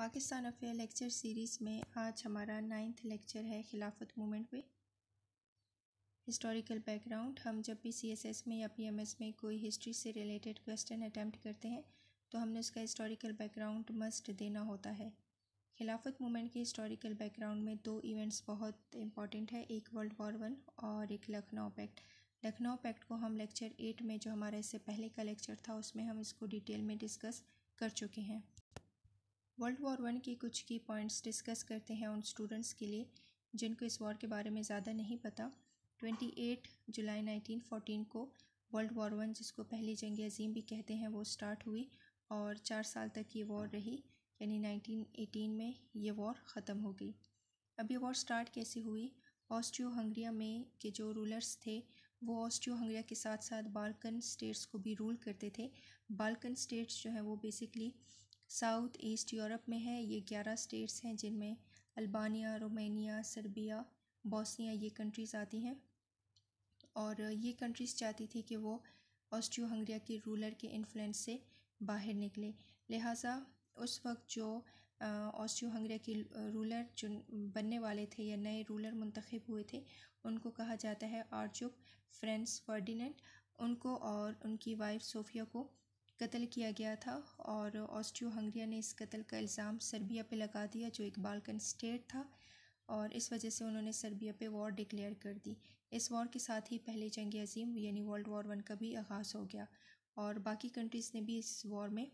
Pakistan affair lecture series में आज हमारा नाइन्थ लेक्चर है खिलाफत मूवमेंट पे हिस्टोरिकल बैकग्राउंड हम जब भी सीएसएस में या पीएमएस में कोई हिस्ट्री से रिलेटेड क्वेश्चन अटैम्प्ट करते हैं तो हमने उसका हिस्टोरिकल बैकग्राउंड मस्ट देना होता है खिलाफत मूवमेंट के हिस्टोरिकल बैकग्राउंड में दो इवेंट्स बहुत इंपॉर्टेंट है एक वर्ल्ड वॉर वन और एक लखनऊ पैक्ट लखनऊ पैक्ट को हम लेक्चर एट में जो हमारा इससे पहले का लेक्चर था उसमें हम इसको डिटेल में डिस्कस कर चुके हैं वर्ल्ड वॉर वन की कुछ की पॉइंट्स डिस्कस करते हैं उन स्टूडेंट्स के लिए जिनको इस वॉर के बारे में ज़्यादा नहीं पता twenty eight July nineteen fourteen को वर्ल्ड वॉर वन जिसको पहली जंग अजीम भी कहते हैं वो स्टार्ट हुई और चार साल तक ये वॉर रही यानी नाइनटीन एटीन में ये वॉर ख़त्म हो गई अब ये वॉर स्टार्ट कैसे हुई ऑस्ट्रियो हंगरिया में के जो रूलर्स थे वो ऑस्ट्रियो हंगरिया के साथ साथ बाल्कन स्टेट्स को भी रूल करते थे बाल्कन स्टेट्स जो हैं वो बेसिकली साउथ ईस्ट यूरोप में है ये ग्यारह स्टेट्स हैं जिनमें अल्बानिया रोमानिया सर्बिया बॉस्निया ये कंट्रीज़ आती हैं और ये कंट्रीज़ चाहती थी कि वो ऑस्ट्रियो हंगरिया के रूलर के इन्फ्लुएंस से बाहर निकले लिहाजा उस वक्त जो ऑस्ट्रियो हंगरिया के रूलर जो बनने वाले थे या नए रूलर मंतखब हुए थे उनको कहा जाता है आर्चुक फ्रेंस फर्डिनेंट उनको और उनकी वाइफ सोफिया को कत्ल किया गया था और ऑस्ट्रियो हंगरिया ने इस कत्ल का इल्ज़ाम सर्बिया पे लगा दिया जो एक बालकन स्टेट था और इस वजह से उन्होंने सर्बिया पे वॉर डिक्लेयर कर दी इस वॉर के साथ ही पहले जंग अजीम यानी वर्ल्ड वॉर वन का भी आगाज़ हो गया और बाकी कंट्रीज़ ने भी इस वॉर में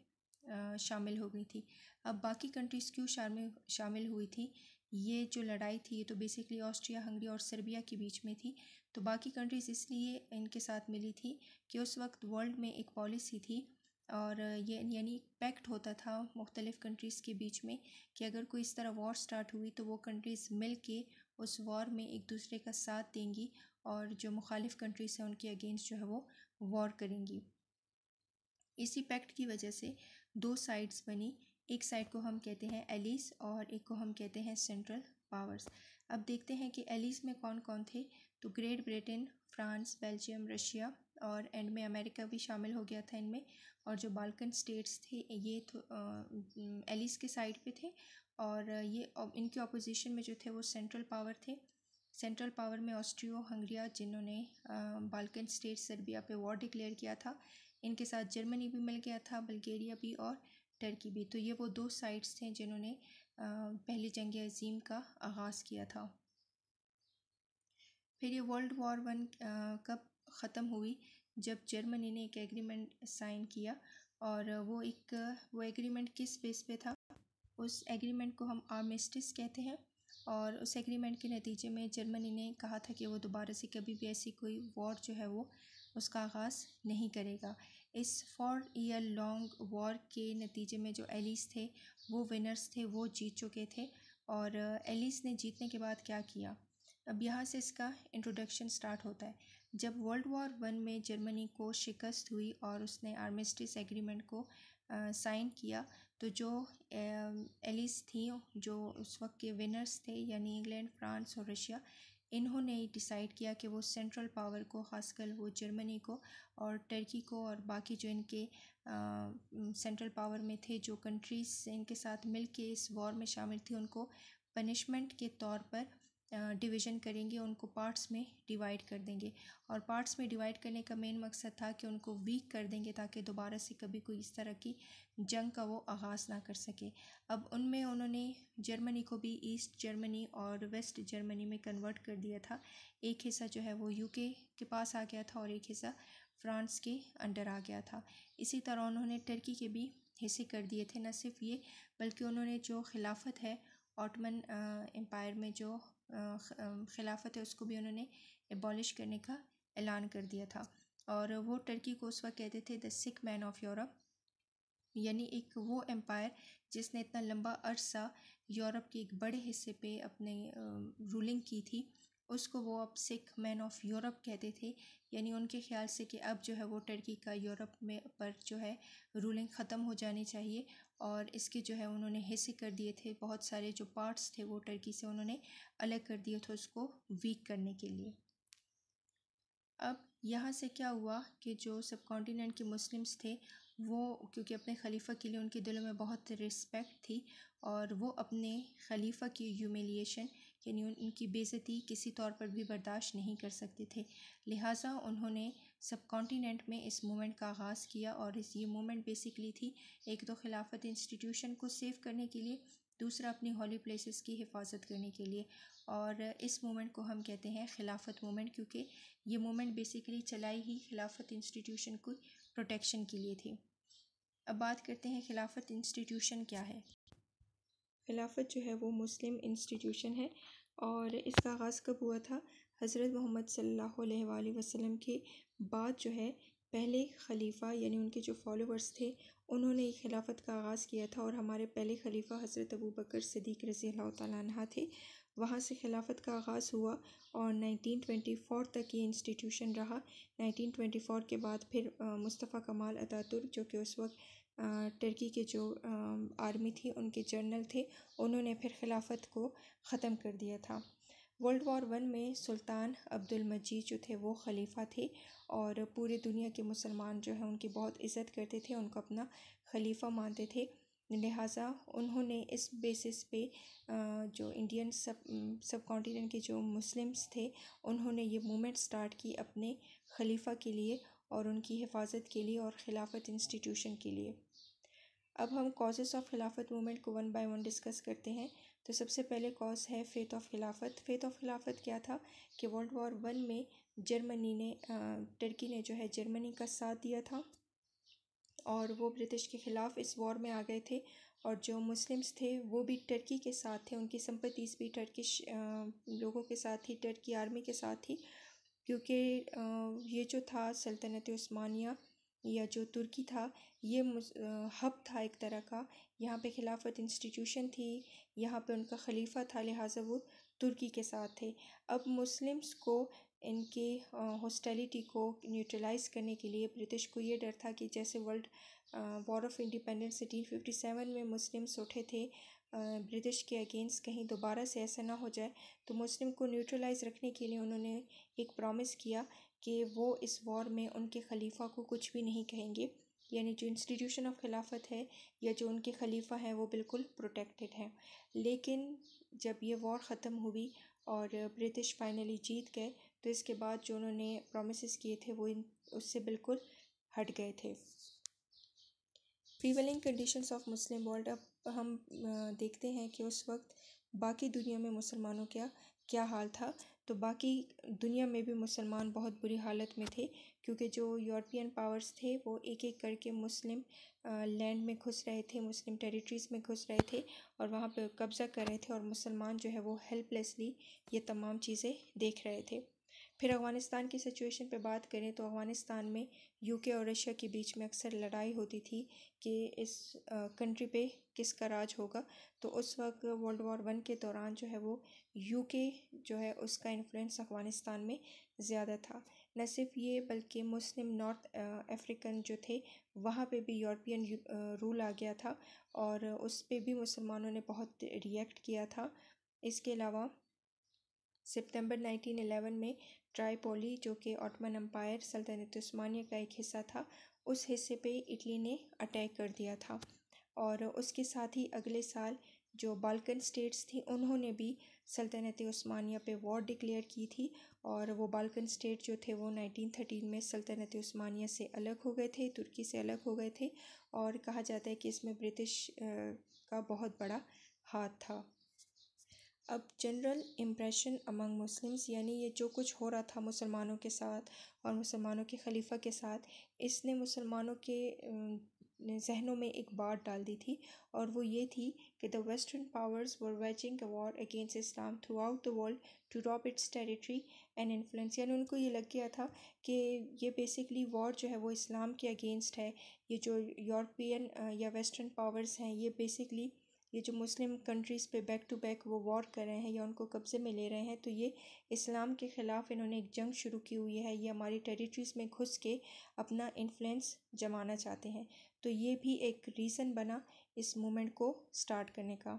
शामिल हो गई थी अब बाकी कंट्रीज़ क्यों शामिल शामिल हुई थी ये जो लड़ाई थी ये तो बेसिकली ऑस्ट्रिया हंगरी और सर्बिया के बीच में थी तो बाकी कंट्रीज़ इसलिए इनके साथ मिली थी कि उस वक्त वर्ल्ड में एक पॉलिसी थी और ये यानी पैक्ट होता था मुख्तलिफ़ कंट्रीज़ के बीच में कि अगर कोई इस तरह वॉर स्टार्ट हुई तो वो कंट्रीज़ मिल के उस वॉर में एक दूसरे का साथ देंगी और जो मुखालिफ कंट्रीज़ हैं उनके अगेंस्ट जो है वो वॉर करेंगी इसी पैक्ट की वजह से दो साइड्स बनी एक साइड को हम कहते हैं एलिस और एक को हम कहते हैं सेंट्रल पावर्स अब देखते हैं कि एलिस में कौन कौन थे तो Great Britain France Belgium Russia और एंड में अमेरिका भी शामिल हो गया था इनमें और जो बाल्कन स्टेट्स थे ये एलिस के साइड पे थे और ये इनके ऑपोजिशन में जो थे वो सेंट्रल पावर थे सेंट्रल पावर में ऑस्ट्रियो हंगरिया जिन्होंने बाल्कन स्टेट सर्बिया पे वॉर डिक्लेयर किया था इनके साथ जर्मनी भी मिल गया था बल्गेरिया भी और टर्की भी तो ये वो दो साइड्स थे जिन्होंने पहली जंग अजीम का आगाज़ किया था फिर ये वर्ल्ड वॉर वन कब ख़त्म हुई जब जर्मनी ने एक एग्रीमेंट साइन किया और वो एक वो एग्रीमेंट किस बेस पे था उस एग्रीमेंट को हम आर्मिस्टिस कहते हैं और उस एग्रीमेंट के नतीजे में जर्मनी ने कहा था कि वो दोबारा से कभी भी ऐसी कोई वॉर जो है वो उसका आगाज़ नहीं करेगा इस फोर ईयर लॉन्ग वॉर के नतीजे में जो एलिस थे वो विनर्स थे वो जीत चुके थे और एलिस ने जीतने के बाद क्या किया अब यहाँ से इसका इंट्रोडक्शन स्टार्ट होता है जब वर्ल्ड वॉर वन में जर्मनी को शिकस्त हुई और उसने आर्मिस्टिस एग्रीमेंट को साइन किया तो जो एलिस थी जो उस वक्त के विनर्स थे यानी इंग्लैंड फ्रांस और रशिया इन्होंने डिसाइड किया कि वो सेंट्रल पावर को खासकर वो जर्मनी को और टर्की को और बाकी जो इनके सेंट्रल पावर में थे जो कंट्रीज़ इनके साथ मिल के इस वॉर में शामिल थी उनको पनिशमेंट के तौर पर डिवीज़न करेंगे उनको पार्ट्स में डिवाइड कर देंगे और पार्ट्स में डिवाइड करने का मेन मकसद था कि उनको वीक कर देंगे ताकि दोबारा से कभी कोई इस तरह की जंग का वो आगाज़ ना कर सके अब उनमें उन्होंने जर्मनी को भी ईस्ट जर्मनी और वेस्ट जर्मनी में कन्वर्ट कर दिया था एक हिस्सा जो है वो यू के पास आ गया था और एक हिस्सा फ्रांस के अंडर आ गया था इसी तरह उन्होंने टर्की के भी हिस्से कर दिए थे न सिर्फ ये बल्कि उन्होंने जो खिलाफत है ऑटमन एम्पायर में जो खिलाफत है उसको भी उन्होंने एबॉलिश करने का ऐलान कर दिया था और वो टर्की को उस वक्त कहते थे the sick man of Europe यानी एक वो एम्पायर जिसने इतना लंबा अरसा यूरोप के एक बड़े हिस्से पे अपने रूलिंग की थी उसको वो अब सिख मैन ऑफ यूरोप कहते थे यानी उनके ख्याल से कि अब जो है वो टर्की का यूरोप में पर जो है रूलिंग ख़त्म हो जानी चाहिए और इसके जो है उन्होंने हिस्से कर दिए थे बहुत सारे जो पार्ट्स थे वो टर्की से उन्होंने अलग कर दिए थे उसको वीक करने के लिए अब यहाँ से क्या हुआ कि जो सब कॉन्टीनेंट के मुस्लिम्स थे वो क्योंकि अपने खलीफा के लिए उनके दिलों में बहुत रिस्पेक्ट थी और वो अपने खलीफा की ह्यूमिलिएशन यानी उनकी बेज़ती किसी तौर पर भी बर्दाश्त नहीं कर सकते थे लिहाजा उन्होंने सब कॉन्टीनेंट में इस मूवमेंट का आगाज़ किया और इस ये मूवमेंट बेसिकली थी एक तो खिलाफत इंस्टीट्यूशन को सेव करने के लिए दूसरा अपनी हॉली प्लेसेस की हिफाजत करने के लिए और इस मूवमेंट को हम कहते हैं खिलाफत मूवमेंट क्योंकि ये मूवमेंट बेसिकली चलाई ही खिलाफत इंस्टीट्यूशन को प्रोटेक्शन के लिए थी अब बात करते हैं खिलाफत इंस्टीट्यूशन क्या है खिलाफत जो है वो मुस्लिम इंस्टीट्यूशन है और इसका आगाज़ कब हुआ था हज़रत मोहम्मद सल्लल्लाहु अलैहि वसल्लम के बाद जो है पहले ख़लीफ़ा यानी उनके जो फॉलोवर्स थे उन्होंने खिलाफ़त का आगाज़ किया था और हमारे पहले ख़लीफ़ा हज़रत अबू बकर सदीक रज़ी अल्लाह तह थे वहाँ से खिलाफत का आगाज़ हुआ और 1924 तक ये इंस्टीट्यूशन रहा 1924 के बाद फिर मुस्तफ़ा कमाल अतातुर्क जो कि उस वक्त टर्की के जो आर्मी थी उनके जनरल थे उन्होंने फिर खिलाफत को ख़त्म कर दिया था वर्ल्ड वॉर वन में सुल्तान अब्दुल मजीद जो थे वो खलीफा थे और पूरे दुनिया के मुसलमान जो हैं उनकी बहुत इज़्ज़त करते थे उनको अपना खलीफा मानते थे लिहाजा उन्होंने इस बेसिस पे जो इंडियन सब सब कॉन्टीनेंट के जो मुस्लिम्स थे उन्होंने ये मूवमेंट स्टार्ट की अपने खलीफा के लिए और उनकी हिफाजत के लिए और खिलाफत इंस्टीट्यूशन के लिए अब हम कॉजेज़ ऑफ खिलाफत मूवमेंट को वन बाय वन डिस्कस करते हैं तो सबसे पहले कॉज है faith of Khilafat faith of Khilafat क्या था कि वर्ल्ड वॉर वन में जर्मनी ने टर्की ने जो है जर्मनी का साथ दिया था और वो ब्रिटिश के ख़िलाफ़ इस वॉर में आ गए थे और जो मुस्लिम्स थे वो भी टर्की के साथ थे उनकी संपत्तिस भी टर्किश लोगों के साथ थी टर्की आर्मी के साथ थी क्योंकि ये जो था सल्तनत उस्मानिया या जो तुर्की था ये हब था एक तरह का यहाँ पे खिलाफत इंस्टीट्यूशन थी यहाँ पे उनका खलीफा था लिहाजा वो तुर्की के साथ थे अब मुस्लिम्स को इनके हॉस्टेलिटी को न्यूट्रलाइज करने के लिए ब्रिटिश को ये डर था कि जैसे world war of independence eighteen fifty seven में मुस्लिम्स उठे थे ब्रिटिश के अगेंस्ट कहीं दोबारा से ऐसा ना हो जाए तो मुस्लिम को न्यूट्रलाइज रखने के लिए उन्होंने एक प्रॉमिस किया कि वो इस वॉर में उनके खलीफा को कुछ भी नहीं कहेंगे यानी जो इंस्टीट्यूशन ऑफ खिलाफत है या जो उनके खलीफा हैं वो बिल्कुल प्रोटेक्टेड हैं लेकिन जब ये वॉर ख़त्म हुई और ब्रिटिश फाइनली जीत गए तो इसके बाद जो उन्होंने प्रोमिस किए थे वो इन उससे बिल्कुल हट गए थे prevailing conditions of Muslim world अब हम देखते हैं कि उस वक्त बाकी दुनिया में मुसलमानों का क्या हाल था तो बाकी दुनिया में भी मुसलमान बहुत बुरी हालत में थे क्योंकि जो यूरोपियन पावर्स थे वो एक एक करके मुस्लिम लैंड में घुस रहे थे मुस्लिम टेरिटरीज़ में घुस रहे थे और वहाँ पे कब्ज़ा कर रहे थे और मुसलमान जो है वो हेल्पलेसली ये तमाम चीज़ें देख रहे थे फिर अफ़गानिस्तान की सिचुएशन पे बात करें तो अफ़गानिस्तान में यूके और रशिया के बीच में अक्सर लड़ाई होती थी कि इस कंट्री पे किसका राज होगा तो उस वक्त वर्ल्ड वॉर वन के दौरान जो है वो यूके जो है उसका इन्फ्लुएंस अफ़गानिस्तान में ज़्यादा था न सिर्फ ये बल्कि मुस्लिम नॉर्थ अफ्रीकन जो थे वहाँ पे भी यूरोपियन रूल आ गया था और उस पर भी मुसलमानों ने बहुत रिएक्ट किया था इसके अलावा सितंबर 1911 में ट्राइपोली जो कि ऑटमन अम्पायर सल्तनत उस्मानिया का एक हिस्सा था उस हिस्से पे इटली ने अटैक कर दिया था और उसके साथ ही अगले साल जो बाल्कन स्टेट्स थी उन्होंने भी सल्तनत उस्मानिया पे वॉर डिक्लेयर की थी और वो बाल्कन स्टेट जो थे वो 1913 में सल्तनत उस्मानिया से अलग हो गए थे तुर्की से अलग हो गए थे और कहा जाता है कि इसमें ब्रिटिश का बहुत बड़ा हाथ था अब जनरल इम्प्रेशन अमंग मुस्लिम्स यानी ये जो कुछ हो रहा था मुसलमानों के साथ और मुसलमानों के खलीफा के साथ इसने मुसलमानों के जहनों में एक बात डाल दी थी और वो ये थी कि the western powers were waging a war against Islam throughout the world to rob its territory and influence यानी उनको ये लग गया था कि ये बेसिकली वॉर जो है वो इस्लाम के अगेंस्ट है ये जो यूरोपियन या वेस्टर्न पावर्स हैं ये बेसिकली ये जो मुस्लिम कंट्रीज़ पे बैक टू बैक वो वॉर कर रहे हैं या उनको कब्ज़े में ले रहे हैं तो ये इस्लाम के ख़िलाफ़ इन्होंने एक जंग शुरू की हुई है ये हमारी टेरिटरीज़ में घुस के अपना इन्फ्लुएंस जमाना चाहते हैं तो ये भी एक रीज़न बना इस मूवमेंट को स्टार्ट करने का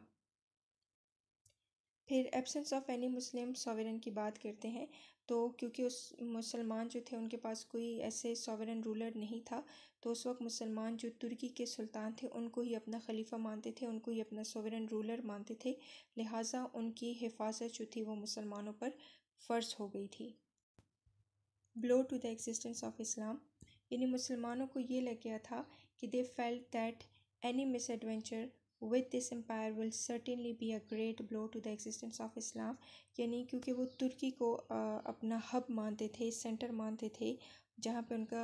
फिर absence of any Muslim sovereign की बात करते हैं तो क्योंकि उस मुसलमान जो थे उनके पास कोई ऐसे सॉवरन रूलर नहीं था तो उस वक्त मुसलमान जो तुर्की के सुल्तान थे उनको ही अपना खलीफा मानते थे उनको ही अपना सॉवरन रूलर मानते थे लिहाजा उनकी हिफाजत जो थी वो मुसलमानों पर फ़र्ज हो गई थी blow to the existence of Islam यानी मुसलमानों को ये लग गया था कि they felt that any adventure with this empire will certainly be a great blow to the existence of Islam यानी क्योंकि वो तुर्की को अपना हब मानते थे सेंटर मानते थे जहाँ पे उनका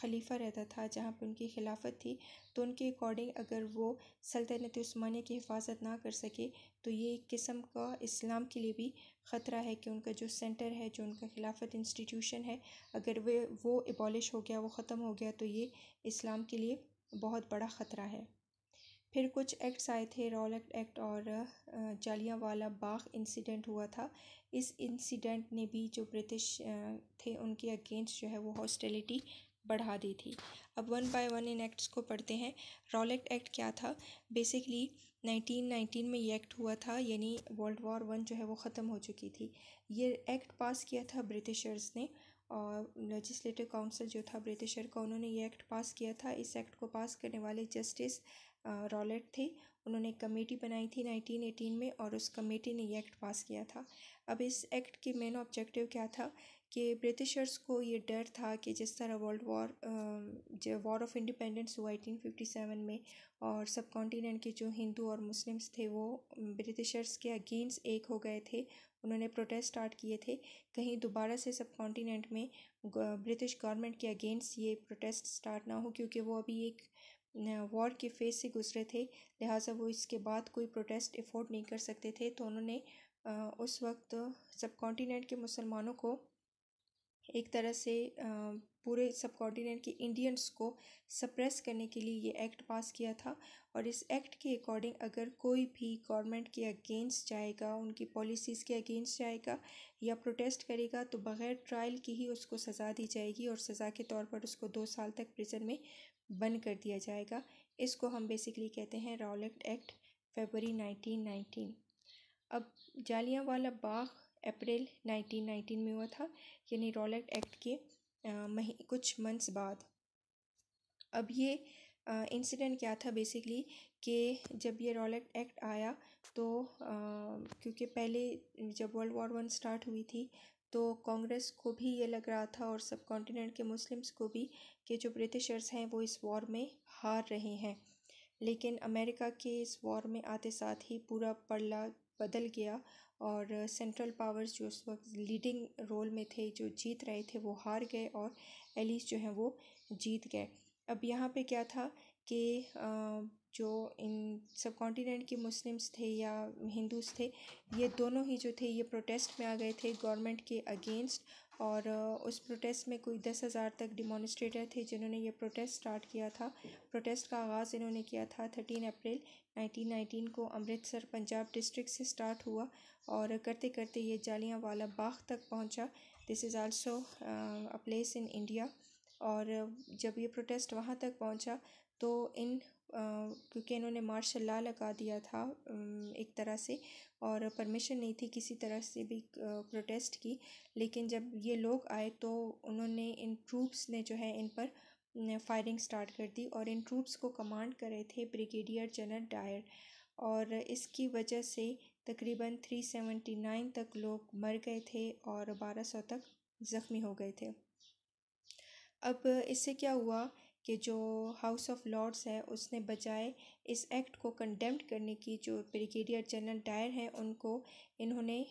खलीफा रहता था जहाँ पे उनकी खिलाफत थी तो उनके अकॉर्डिंग अगर वो सल्तनत स्मानिया की हिफाजत ना कर सके तो ये एक किस्म का इस्लाम के लिए भी ख़तरा है कि उनका जो सेंटर है जो उनका खिलाफत इंस्टीट्यूशन है अगर वे वो एबॉलिश हो गया वो ख़त्म हो गया तो ये इस्लाम के लिए बहुत बड़ा ख़तरा है फिर कुछ एक्ट्स आए थे रॉलट एक्ट और वाला बाग इंसिडेंट हुआ था इस इंसिडेंट ने भी जो ब्रिटिश थे उनके अगेंस्ट जो है वो हॉस्टेलिटी बढ़ा दी थी अब वन बाय वन इन एक्ट्स को पढ़ते हैं रॉलेट एक्ट क्या था बेसिकली 1919 में ये एक्ट हुआ था यानी वर्ल्ड वॉर वन जो है वो ख़त्म हो चुकी थी ये एक्ट पास किया था ब्रिटिशर्स ने और लेजिस्लेटिव काउंसिल जो था ब्रिटिशर का उन्होंने ये एक्ट पास किया था इस एक्ट को पास करने वाले जस्टिस रॉलेट थे उन्होंने कमेटी बनाई थी 1918 में और उस कमेटी ने ये एक्ट पास किया था अब इस एक्ट के मेन ऑब्जेक्टिव क्या था कि ब्रिटिशर्स को ये डर था कि जिस तरह वर्ल्ड वॉर जो वॉर ऑफ इंडिपेंडेंस हुआ एटीन में और सब कॉन्टीनेंट के जो हिंदू और मुस्लिम्स थे वो ब्रिटिशर्स के अगेंस्ट एक हो गए थे उन्होंने प्रोटेस्ट स्टार्ट किए थे कहीं दोबारा से सब कॉन्टीनेंट में ब्रिटिश गवर्नमेंट के अगेंस्ट ये प्रोटेस्ट स्टार्ट ना हो क्योंकि वो अभी एक वॉर के फेस से गुज़रे थे लिहाजा वो इसके बाद कोई प्रोटेस्ट एफोर्ड नहीं कर सकते थे तो उन्होंने उस वक्त सब कॉन्टीनेंट के मुसलमानों को एक तरह से पूरे सब कॉन्टीनेंट के इंडियंस को सप्रेस करने के लिए ये एक्ट पास किया था और इस एक्ट के अकॉर्डिंग अगर कोई भी गवर्नमेंट के अगेंस्ट जाएगा उनकी पॉलिसीज़ के अगेंस्ट जाएगा या प्रोटेस्ट करेगा तो बग़ैर ट्रायल की ही उसको सज़ा दी जाएगी और सज़ा के तौर पर उसको दो साल तक प्रिजन में बंद कर दिया जाएगा इसको हम बेसिकली कहते हैं रॉलेट एक्ट फरवरी 1919 अब जालियाँ वाला बाग अप्रैल 1919 में हुआ था यानी रॉलेट एक्ट के मही कुछ मंथ्स बाद अब ये इंसिडेंट क्या था बेसिकली कि जब ये रॉलेट एक्ट आया तो आ, क्योंकि पहले जब वर्ल्ड वॉर वन स्टार्ट हुई थी तो कांग्रेस को भी ये लग रहा था और सब कॉन्टिनेंट के मुस्लिम्स को भी कि जो ब्रिटिशर्स हैं वो इस वॉर में हार रहे हैं लेकिन अमेरिका के इस वॉर में आते साथ ही पूरा पड़ला बदल गया और सेंट्रल पावर्स जो उस वक्त लीडिंग रोल में थे जो जीत रहे थे वो हार गए और एलिस जो हैं वो जीत गए अब यहाँ पे क्या था के जो इन सब कॉन्टीनेंट के मुस्लिम्स थे या हिंदूस थे ये दोनों ही जो थे ये प्रोटेस्ट में आ गए थे गवर्नमेंट के अगेंस्ट और उस प्रोटेस्ट में कोई दस हज़ार तक डिमॉन्स्ट्रेटर थे जिन्होंने ये प्रोटेस्ट स्टार्ट किया था प्रोटेस्ट का आगाज़ इन्होंने किया था थर्टीन अप्रैल नाइनटीन नाइनटीन को अमृतसर पंजाब डिस्ट्रिक्ट से स्टार्ट हुआ और करते करते ये जालियाँ वाला बाग तक पहुँचा this is also a place in India और जब ये प्रोटेस्ट वहाँ तक पहुँचा तो इन क्योंकि इन्होंने मार्शल ला लगा दिया था एक तरह से और परमिशन नहीं थी किसी तरह से भी प्रोटेस्ट की लेकिन जब ये लोग आए तो उन्होंने इन ट्रूप्स ने जो है इन पर फायरिंग स्टार्ट कर दी और इन ट्रूप्स को कमांड कर रहे थे ब्रिगेडियर जनरल डायर और इसकी वजह से तकरीबन 379 तक लोग मर गए थे और 1200 तक ज़ख्मी हो गए थे अब इससे क्या हुआ कि जो हाउस ऑफ लॉर्ड्स है उसने बजाय इस एक्ट को कंडेम्ड करने की जो ब्रिगेडियर जनरल डायर हैं उनको इन्होंने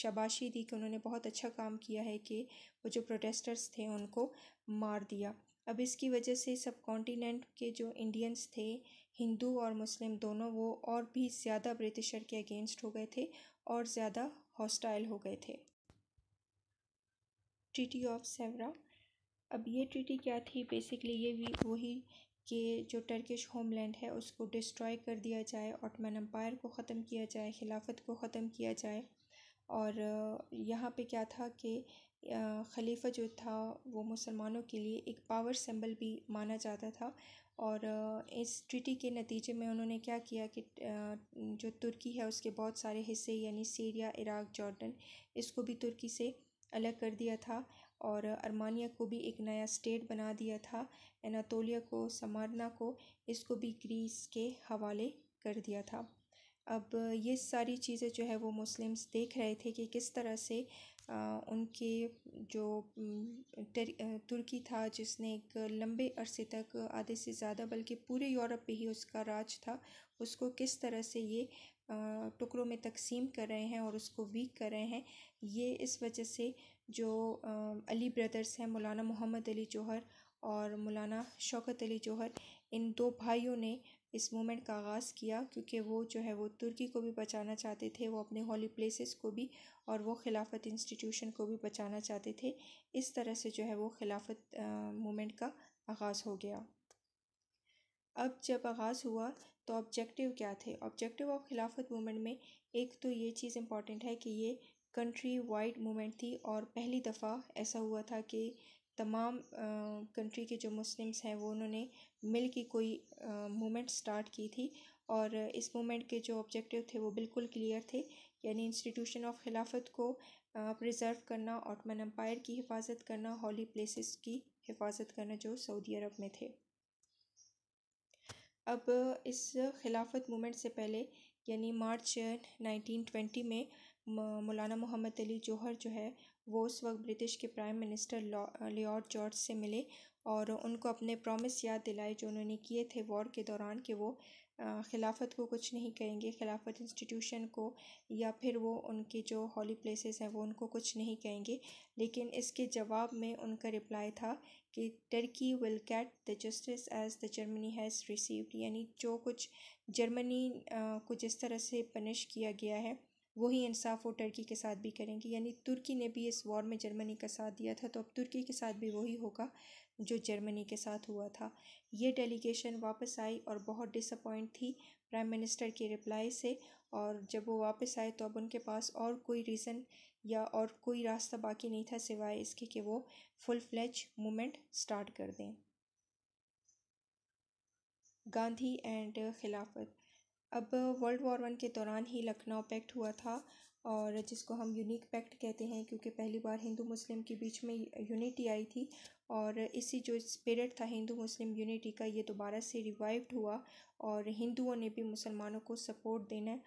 शबाशी दी कि उन्होंने बहुत अच्छा काम किया है कि वो जो प्रोटेस्टर्स थे उनको मार दिया अब इसकी वजह से सब कॉन्टीनेंट के जो इंडियंस थे हिंदू और मुस्लिम दोनों वो और भी ज़्यादा ब्रिटिशर के अगेंस्ट हो गए थे और ज़्यादा हॉस्टाइल हो गए थे ट्रीटी ऑफ सेवरा अब ये ट्रिटी क्या थी बेसिकली ये भी वही कि जो टर्किश होमलैंड है उसको डिस्ट्रॉय कर दिया जाए ऑटमन अम्पायर को ख़त्म किया जाए खिलाफत को ख़त्म किया जाए और यहाँ पे क्या था कि खलीफा जो था वो मुसलमानों के लिए एक पावर सिंबल भी माना जाता था और इस ट्रिटी के नतीजे में उन्होंने क्या किया कि जो तुर्की है उसके बहुत सारे हिस्से यानी सीरिया इराक जॉर्डन इसको भी तुर्की से अलग कर दिया था और अरमानिया को भी एक नया स्टेट बना दिया था एनातोलिया को समारना को इसको भी ग्रीस के हवाले कर दिया था अब ये सारी चीज़ें जो है वो मुस्लिम्स देख रहे थे कि किस तरह से आ, उनके जो तुर्की था जिसने एक लंबे अरसे तक आधे से ज़्यादा बल्कि पूरे यूरोप पे ही उसका राज था उसको किस तरह से ये टुकड़ों में तकसीम कर रहे हैं और उसको वीक कर रहे हैं ये इस वजह से जो अली ब्रदर्स हैं मौलाना मोहम्मद अली जौहर और मौलाना शौकत अली जौहर इन दो भाइयों ने इस मूवमेंट का आगाज़ किया क्योंकि वो जो है वो तुर्की को भी बचाना चाहते थे वो अपने हॉली प्लेसेस को भी और वो खिलाफत इंस्टीट्यूशन को भी बचाना चाहते थे इस तरह से जो है वो खिलाफत मूवमेंट का आगाज़ हो गया अब जब आगाज़ हुआ तो ऑब्जेक्टिव क्या थे ऑब्जेक्टिव ऑफ खिलाफत मूवमेंट में एक तो ये चीज़ इम्पॉर्टेंट है कि ये कंट्री वाइड मूवमेंट थी और पहली दफ़ा ऐसा हुआ था कि तमाम कंट्री के जो मुस्लिम्स हैं वो उन्होंने मिल की कोई मूवमेंट स्टार्ट की थी और इस मूवमेंट के जो ऑब्जेक्टिव थे वो बिल्कुल क्लियर थे यानी इंस्टीट्यूशन ऑफ खिलाफत को प्रिजर्व करना ऑटमन अम्पायर की हिफाजत करना हॉली प्लेसेस की हिफाजत करना जो सऊदी अरब में थे अब इस खिलाफत मूवमेंट से पहले यानी मार्च 1920 में मौलाना मोहम्मद अली जौहर जो है वो उस वक्त ब्रिटिश के प्राइम मिनिस्टर लॉर्ड जॉर्ज से मिले और उनको अपने प्रॉमिस याद दिलाए जो उन्होंने किए थे वॉर के दौरान कि वो खिलाफत को कुछ नहीं कहेंगे खिलाफत इंस्टीट्यूशन को या फिर वो उनके जो हॉली प्लेसेस हैं वो उनको कुछ नहीं कहेंगे लेकिन इसके जवाब में उनका रिप्लाई था कि Turkey will get the justice as the Germany has received यानी जो कुछ जर्मनी को जिस तरह से पनिश किया गया है वही इंसाफ वो टर्की के साथ भी करेंगे यानी तुर्की ने भी इस वॉर में जर्मनी का साथ दिया था तो अब तुर्की के साथ भी वही होगा जो जर्मनी के साथ हुआ था ये डेलीगेशन वापस आई और बहुत डिसअपॉइंट थी प्राइम मिनिस्टर की रिप्लाई से और जब वो वापस आए तो अब उनके पास और कोई रीज़न या और कोई रास्ता बाकी नहीं था सिवाय इसके कि वो फुल फ्लैच मूवमेंट स्टार्ट कर दें गांधी एंड खिलाफत अब वर्ल्ड वॉर वन के दौरान ही लखनऊ पैक्ट हुआ था और जिसको हम यूनिक पैक्ट कहते हैं क्योंकि पहली बार हिंदू मुस्लिम के बीच में यूनिटी आई थी और इसी जो स्पिरिट था हिंदू मुस्लिम यूनिटी का ये दोबारा से रिवाइव्ड हुआ और हिंदुओं ने भी मुसलमानों को सपोर्ट देना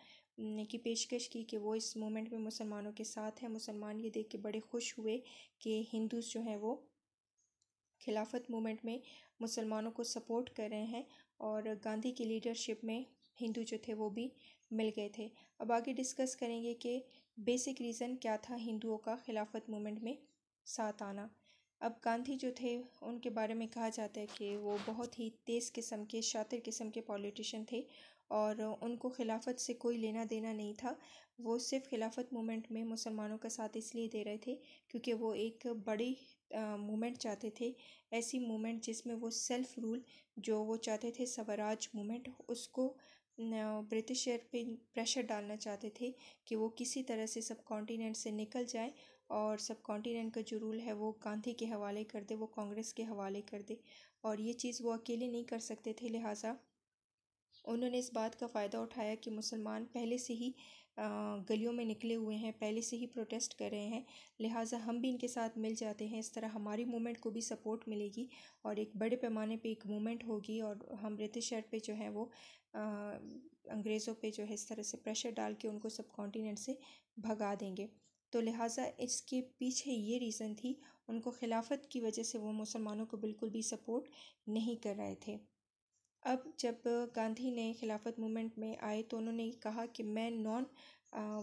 की पेशकश की कि वो इस मोमेंट में मुसलमानों के साथ हैं मुसलमान ये देख के बड़े खुश हुए कि हिंदूज़ जो हैं वो खिलाफत मूवमेंट में मुसलमानों को सपोर्ट कर रहे हैं और गांधी की लीडरशिप में हिंदू जो थे वो भी मिल गए थे अब आगे डिस्कस करेंगे कि बेसिक रीज़न क्या था हिंदुओं का खिलाफत मूवमेंट में साथ आना अब गांधी जो थे उनके बारे में कहा जाता है कि वो बहुत ही तेज़ किस्म के शातिर किस्म के पॉलिटिशियन थे और उनको खिलाफत से कोई लेना देना नहीं था वो सिर्फ खिलाफत मूवमेंट में मुसलमानों का साथ इसलिए दे रहे थे क्योंकि वो एक बड़ी मूवमेंट चाहते थे ऐसी मूवमेंट जिसमें वो सेल्फ रूल जो वो चाहते थे स्वराज मूवमेंट उसको ब्रिटिश एयर पे प्रेशर डालना चाहते थे कि वो किसी तरह से सब कॉन्टीनेंट से निकल जाए और सब कॉन्टीनेंट का जो रूल है वो गांधी के हवाले कर दे वो कांग्रेस के हवाले कर दे और ये चीज़ वो अकेले नहीं कर सकते थे लिहाजा उन्होंने इस बात का फ़ायदा उठाया कि मुसलमान पहले से ही गलियों में निकले हुए हैं पहले से ही प्रोटेस्ट कर रहे हैं लिहाजा हम भी इनके साथ मिल जाते हैं इस तरह हमारी मूवमेंट को भी सपोर्ट मिलेगी और एक बड़े पैमाने पे एक मूवमेंट होगी और हम शहर पे जो है वो अंग्रेज़ों पे जो है इस तरह से प्रेशर डाल के उनको सब कॉन्टीनेंट से भगा देंगे तो लिहाजा इसके पीछे ये रीज़न थी उनको खिलाफत की वजह से वो मुसलमानों को बिल्कुल भी सपोर्ट नहीं कर रहे थे अब जब गांधी ने खिलाफत मूवमेंट में आए तो उन्होंने कहा कि मैं नॉन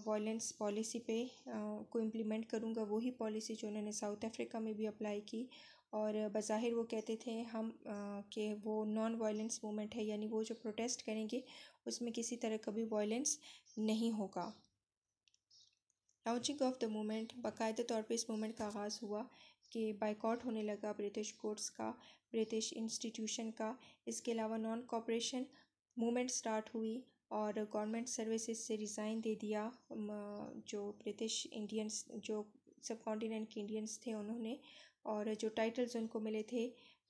वायलेंस पॉलिसी पे आ, को इम्प्लीमेंट करूँगा वही पॉलिसी जो उन्होंने साउथ अफ्रीका में भी अप्लाई की और बज़ाहिर वो कहते थे हम कि वो नॉन वायलेंस मूवमेंट है यानी वो जो प्रोटेस्ट करेंगे उसमें किसी तरह का भी वायलेंस नहीं होगा लॉन्चिंग ऑफ द मूवमेंट बाकायदे तौर पे इस मूवमेंट का आगाज़ हुआ कि बाइकआउट होने लगा ब्रिटिश कोर्ट्स का ब्रिटिश इंस्टीट्यूशन का इसके अलावा नॉन कॉपरेशन मूवमेंट स्टार्ट हुई और गवर्नमेंट सर्विसेज से रिज़ाइन दे दिया जो ब्रिटिश इंडियंस जो सब कॉन्टीनेंट के इंडियंस थे उन्होंने और जो टाइटल्स उनको मिले थे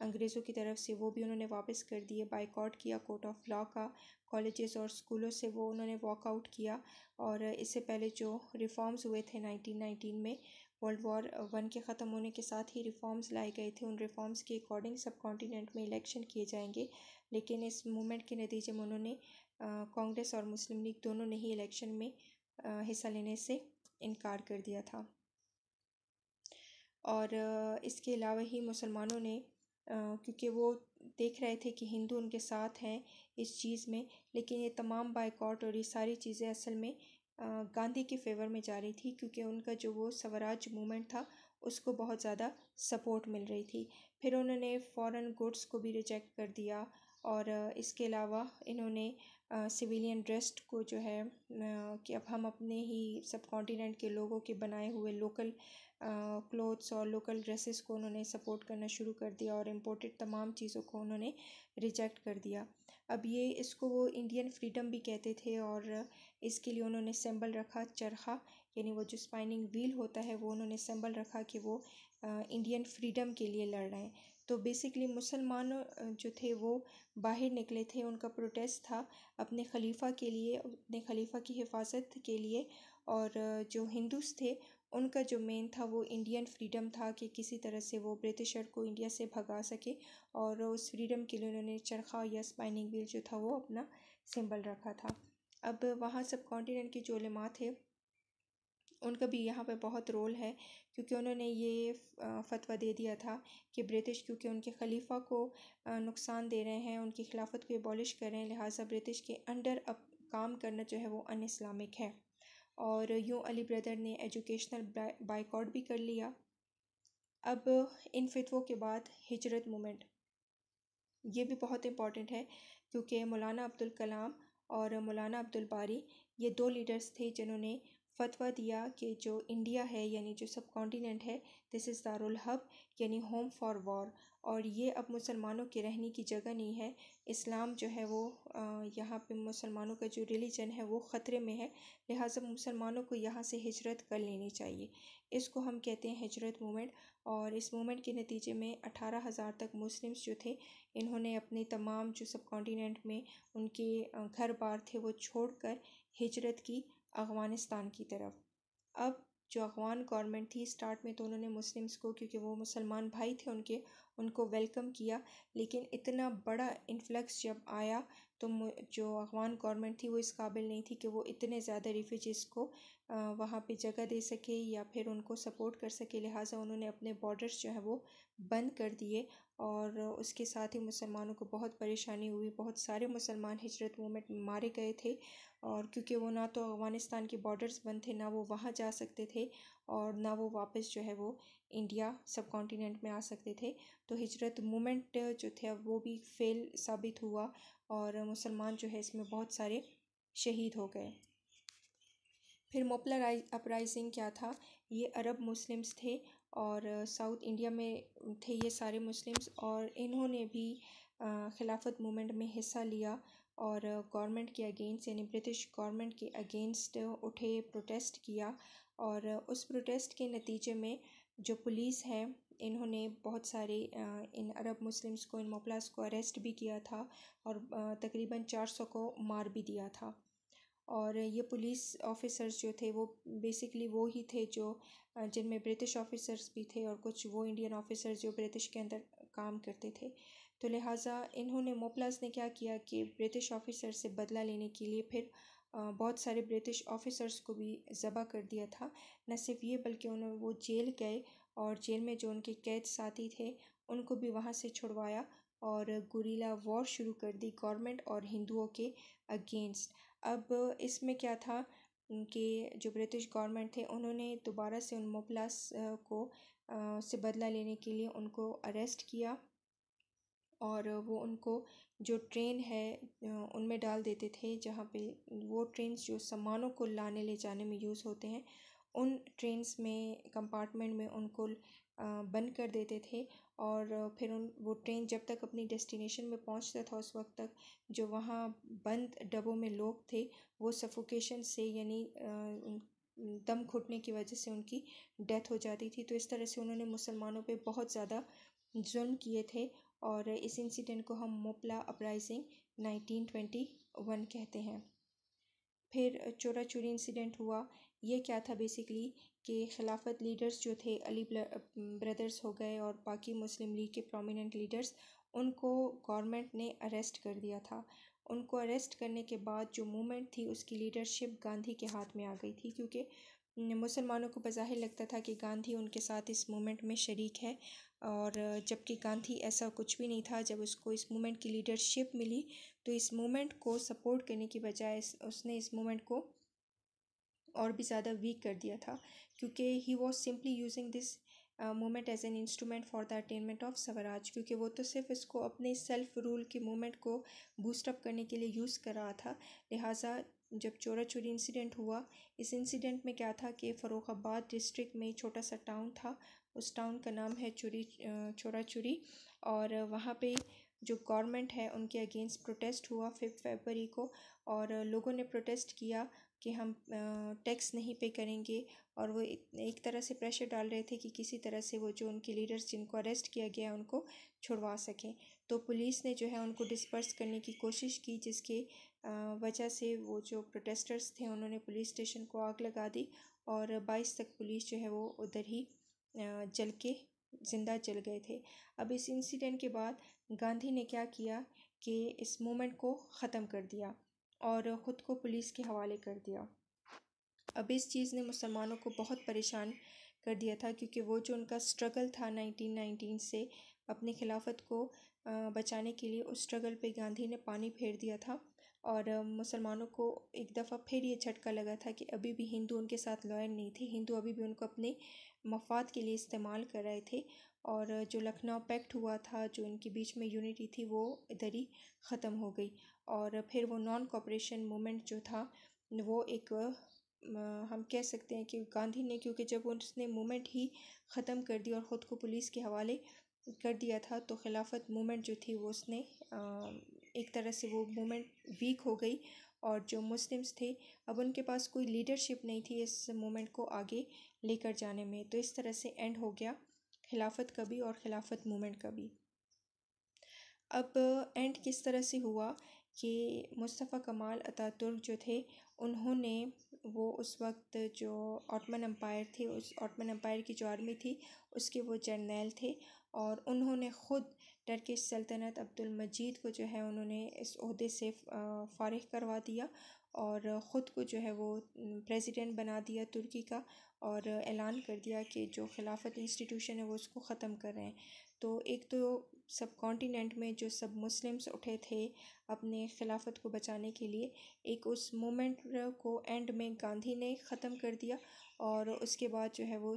अंग्रेज़ों की तरफ से वो भी उन्होंने वापस कर दिए बाइकआउट किया कोर्ट ऑफ लॉ का कॉलेजेस और स्कूलों से वो उन्होंने वॉकआउट किया और इससे पहले जो रिफ़ॉर्म्स हुए थे 1919 में वर्ल्ड वॉर वन के ख़त्म होने के साथ ही रिफ़ॉर्म्स लाए गए थे उन रिफ़ॉर्म्स के अकॉर्डिंग सब कॉन्टीनेंट में इलेक्शन किए जाएंगे लेकिन इस मूवमेंट के नतीजे में उन्होंने कांग्रेस और मुस्लिम लीग दोनों ने ही इलेक्शन में हिस्सा लेने से इनकार कर दिया था और इसके अलावा ही मुसलमानों ने क्योंकि वो देख रहे थे कि हिंदू उनके साथ हैं इस चीज़ में लेकिन ये तमाम बाइकॉट और ये सारी चीज़ें असल में गांधी के फेवर में जा रही थी क्योंकि उनका जो वो स्वराज मूवमेंट था उसको बहुत ज़्यादा सपोर्ट मिल रही थी फिर उन्होंने फॉरेन गुड्स को भी रिजेक्ट कर दिया और इसके अलावा इन्होंने सिविलियन ड्रेस्ट को जो है कि अब हम अपने ही सब कॉन्टीनेंट के लोगों के बनाए हुए लोकल क्लोथ्स और लोकल ड्रेसेस को उन्होंने सपोर्ट करना शुरू कर दिया और इम्पोर्टेड तमाम चीज़ों को उन्होंने रिजेक्ट कर दिया अब ये इसको वो इंडियन फ्रीडम भी कहते थे और इसके लिए उन्होंने सिंबल रखा चरखा यानी वो जो स्पाइनिंग व्हील होता है वो उन्होंने सिंबल रखा कि वो इंडियन फ्रीडम के लिए लड़ रहे हैं तो बेसिकली मुसलमान जो थे वो बाहर निकले थे उनका प्रोटेस्ट था अपने खलीफा के लिए अपने खलीफा की हिफाजत के लिए और जो हिंदूस थे उनका जो मेन था वो इंडियन फ्रीडम था कि किसी तरह से वो ब्रिटिशर को इंडिया से भगा सके और उस फ्रीडम के लिए उन्होंने चरखा या स्पाइनिंग व्हील जो था वो अपना सिंबल रखा था अब वहाँ सब कॉन्टीनेंट के जो लमा थे उनका भी यहाँ पर बहुत रोल है क्योंकि उन्होंने ये फतवा दे दिया था कि ब्रिटिश क्योंकि उनके खलीफा को नुकसान दे रहे हैं उनकी खिलाफत को एबॉलिश कर रहे हैं लिहाजा ब्रिटिश के अंडर अब काम करना जो है वो अन इस्लामिक है और यूँ अली ब्रदर ने एजुकेशनल बाइकआउट भी कर लिया अब इन फितवों के बाद हिजरत मोमेंट ये भी बहुत इम्पॉर्टेंट है क्योंकि मौलाना अब्दुल कलाम और मौलाना अब्दुल बारी ये दो लीडर्स थे जिन्होंने फतवा दिया कि जो इंडिया है यानी जो सब कॉन्टीनेंट है दिस इज़ दारुल हब यानी होम फॉर वॉर और ये अब मुसलमानों के रहने की जगह नहीं है इस्लाम जो है वो यहाँ पे मुसलमानों का जो रिलीजन है वो ख़तरे में है लिहाजा मुसलमानों को यहाँ से हिजरत कर लेनी चाहिए इसको हम कहते हैं हिजरत मूवमेंट और इस मूवमेंट के नतीजे में अठारह हज़ार तक मुस्लिम्स जो थे इन्होंने अपने तमाम जो सब कॉन्टीनेंट में उनके घर बार थे वो छोड़ कर हिजरत की अफ़गानिस्तान की तरफ अब जो अफगान गवर्नमेंट थी स्टार्ट में तो उन्होंने मुस्लिम्स को क्योंकि वो मुसलमान भाई थे उनके उनको वेलकम किया लेकिन इतना बड़ा इन्फ्लक्स जब आया तो जो अफ़गान गवर्नमेंट थी वो इस काबिल नहीं थी कि वो इतने ज़्यादा रिफ्यूजीज़ को वहाँ पे जगह दे सके या फिर उनको सपोर्ट कर सके लिहाजा उन्होंने अपने बॉर्डर्स जो है वो बंद कर दिए और उसके साथ ही मुसलमानों को बहुत परेशानी हुई बहुत सारे मुसलमान हिजरत मूवमेंट में मारे गए थे और क्योंकि वो ना तो अफ़गानिस्तान के बॉर्डर्स बंद थे ना वो वहाँ जा सकते थे और ना वो वापस जो है वो इंडिया सब कॉन्टीनेंट में आ सकते थे तो हिजरत मूवमेंट जो थे वो भी फेल साबित हुआ और मुसलमान जो है इसमें बहुत सारे शहीद हो गए फिर मोपला अपराइजिंग क्या था ये अरब मुस्लिम्स थे और साउथ इंडिया में थे ये सारे मुस्लिम्स और इन्होंने भी खिलाफत मूवमेंट में हिस्सा लिया और गवर्नमेंट के अगेंस्ट यानी ब्रिटिश गवर्नमेंट के अगेंस्ट उठे प्रोटेस्ट किया और उस प्रोटेस्ट के नतीजे में जो पुलिस है इन्होंने बहुत सारे इन अरब मुस्लिम्स को इन मोपलास को अरेस्ट भी किया था और तकरीबन 400 को मार भी दिया था और ये पुलिस ऑफिसर्स जो थे वो बेसिकली वो ही थे जो जिनमें ब्रिटिश ऑफिसर्स भी थे और कुछ वो इंडियन ऑफिसर्स जो ब्रिटिश के अंदर काम करते थे तो लिहाजा इन्होंने मोपलाज ने क्या किया कि ब्रिटिश ऑफिसर से बदला लेने के लिए फिर बहुत सारे ब्रिटिश ऑफिसर्स को भी ज़बह कर दिया था न सिर्फ ये बल्कि उन्होंने वो जेल गए और जेल में जो उनके कैद साथी थे उनको भी वहाँ से छुड़वाया और गुरीला वॉर शुरू कर दी गवर्नमेंट और हिंदुओं के अगेंस्ट अब इसमें क्या था कि जो ब्रिटिश गवर्नमेंट थे उन्होंने दोबारा से उन मुगलास को से बदला लेने के लिए उनको अरेस्ट किया और वो उनको जो ट्रेन है उनमें डाल देते थे जहाँ पे वो ट्रेन जो सामानों को लाने ले जाने में यूज़ होते हैं उन ट्रेन्स में कंपार्टमेंट में उनको बंद कर देते थे और फिर उन वो ट्रेन जब तक अपनी डेस्टिनेशन में पहुँचता था उस वक्त तक जो वहाँ बंद डब्बों में लोग थे वो सफ़ोकेशन से यानी दम घुटने की वजह से उनकी डेथ हो जाती थी तो इस तरह से उन्होंने मुसलमानों पे बहुत ज़्यादा जुल्म किए थे और इस इंसिडेंट को हम मोपला अपराइजिंग 1921 कहते हैं फिर चोरा चोरी इंसिडेंट हुआ ये क्या था बेसिकली के खिलाफत लीडर्स जो थे अली ब्रदर्स हो गए और बाकी मुस्लिम लीग के प्रोमिनेंट लीडर्स उनको गवर्नमेंट ने अरेस्ट कर दिया था उनको अरेस्ट करने के बाद जो मूवमेंट थी उसकी लीडरशिप गांधी के हाथ में आ गई थी क्योंकि मुसलमानों को बज़ाहिर लगता था कि गांधी उनके साथ इस मूवमेंट में शरीक है और जबकि गांधी ऐसा कुछ भी नहीं था जब उसको इस मूवमेंट की लीडरशिप मिली तो इस मूवमेंट को सपोर्ट करने की बजाय उसने इस मूवमेंट को और भी ज़्यादा वीक कर दिया था क्योंकि he was simply using this moment as an instrument for the attainment of swaraj क्योंकि वो तो सिर्फ इसको अपने सेल्फ रूल के मोमेंट को बूस्टअप करने के लिए यूज़ कर रहा था लिहाजा जब चोरा चोरी इंसिडेंट हुआ इस इंसिडेंट में क्या था कि फ़रोखाबाद डिस्ट्रिक्ट में छोटा सा टाउन था उस टाउन का नाम है चोरी चोरा चोरी और वहाँ पे जो गवर्नमेंट है उनके अगेंस्ट प्रोटेस्ट हुआ फिफ्थ फरवरी को और लोगों ने प्रोटेस्ट किया कि हम टैक्स नहीं पे करेंगे और वो एक तरह से प्रेशर डाल रहे थे कि किसी तरह से वो जो उनके लीडर्स जिनको अरेस्ट किया गया उनको छुड़वा सकें तो पुलिस ने जो है उनको डिस्पर्स करने की कोशिश की जिसके वजह से वो जो प्रोटेस्टर्स थे उन्होंने पुलिस स्टेशन को आग लगा दी और बाईस तक पुलिस जो है वो उधर ही जल के ज़िंदा जल गए थे अब इस इंसिडेंट के बाद गांधी ने क्या किया कि इस मूवमेंट को ख़त्म कर दिया और ख़ुद को पुलिस के हवाले कर दिया अब इस चीज़ ने मुसलमानों को बहुत परेशान कर दिया था क्योंकि वो जो उनका स्ट्रगल था 1919 से अपनी खिलाफत को बचाने के लिए उस स्ट्रगल पे गांधी ने पानी फेर दिया था और मुसलमानों को एक दफ़ा फिर ये झटका लगा था कि अभी भी हिंदू उनके साथ लॉयल नहीं थे हिंदू अभी भी उनको अपने मफाद के लिए इस्तेमाल कर रहे थे और जो लखनऊ पैक्ट हुआ था जो इनके बीच में यूनिटी थी वो इधर ही ख़त्म हो गई और फिर वो नॉन कॉपरेशन मूवमेंट जो था वो एक हम कह सकते हैं कि गांधी ने क्योंकि जब उसने मूवमेंट ही ख़त्म कर दी और ख़ुद को पुलिस के हवाले कर दिया था तो खिलाफत मूवमेंट जो थी वो उसने एक तरह से वो मूवमेंट वीक हो गई और जो मुस्लिम्स थे अब उनके पास कोई लीडरशिप नहीं थी इस मूवमेंट को आगे लेकर जाने में तो इस तरह से एंड हो गया खिलाफत का भी और खिलाफत मूवमेंट का भी अब एंड किस तरह से हुआ कि मुस्तफ़ा कमाल अतातुर्क जो थे उन्होंने वो उस वक्त जो ऑटमन अम्पायर थे उस ऑटमन अम्पायर की जो आर्मी थी उसके वो जर्नैल थे और उन्होंने ख़ुद टर्किश सल्तनत अब्दुल मजीद को जो है उन्होंने इस अहदे से फ़ारग करवा दिया और ख़ुद को जो है वो प्रेसिडेंट बना दिया तुर्की का और ऐलान कर दिया कि जो खिलाफत इंस्टीट्यूशन है वो उसको ख़त्म कर रहे हैं तो एक तो सब कॉन्टीनेंट में जो सब मुस्लिम्स उठे थे अपने खिलाफत को बचाने के लिए एक उस मोमेंट को एंड में गांधी ने ख़त्म कर दिया और उसके बाद जो है वो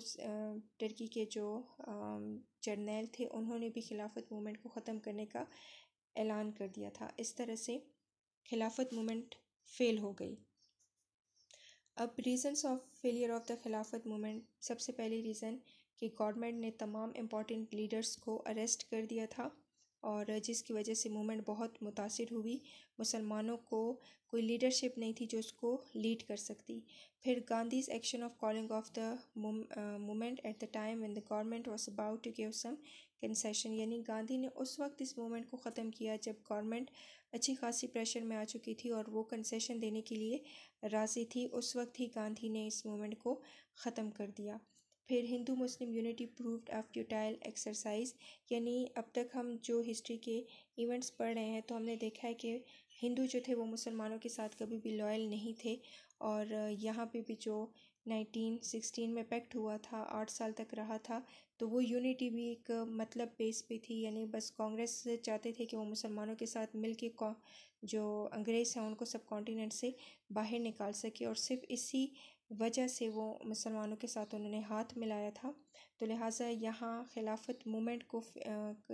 टर्की के जो जर्नैल थे उन्होंने भी खिलाफत मूवमेंट को ख़त्म करने का ऐलान कर दिया था इस तरह से खिलाफत मूवमेंट फेल हो गई अब reasons of failure of the Khilafat movement सबसे पहले रीज़न कि गवर्नमेंट ने तमाम इम्पॉर्टेंट लीडर्स को अरेस्ट कर दिया था और जिसकी वजह से मूवमेंट बहुत मुतासर हुई मुसलमानों को कोई लीडरशिप नहीं थी जो उसको लीड कर सकती फिर Gandhi's action of calling off the movement at the time when the government was about to give some concession यानी गांधी ने उस वक्त इस मूवमेंट को ख़त्म किया जब गवर्नमेंट अच्छी खासी प्रेशर में आ चुकी थी और वो कंसेशन देने के लिए राज़ी थी उस वक्त ही गांधी ने इस मूवमेंट को ख़त्म कर दिया फिर Hindu Muslim unity proved of futile exercise यानी अब तक हम जो हिस्ट्री के इवेंट्स पढ़ रहे हैं तो हमने देखा है कि हिंदू जो थे वो मुसलमानों के साथ कभी भी लॉयल नहीं थे और यहाँ पे भी जो 1916 में पैक्ट हुआ था आठ साल तक रहा था तो वो यूनिटी भी एक मतलब बेस पे थी यानी बस कांग्रेस चाहते थे कि वो मुसलमानों के साथ मिल के जो अंग्रेज़ हैं उनको सब कॉन्टीनेंट से बाहर निकाल सके और सिर्फ इसी वजह से वो मुसलमानों के साथ उन्होंने हाथ मिलाया था तो लिहाजा यहाँ खिलाफत मूमेंट को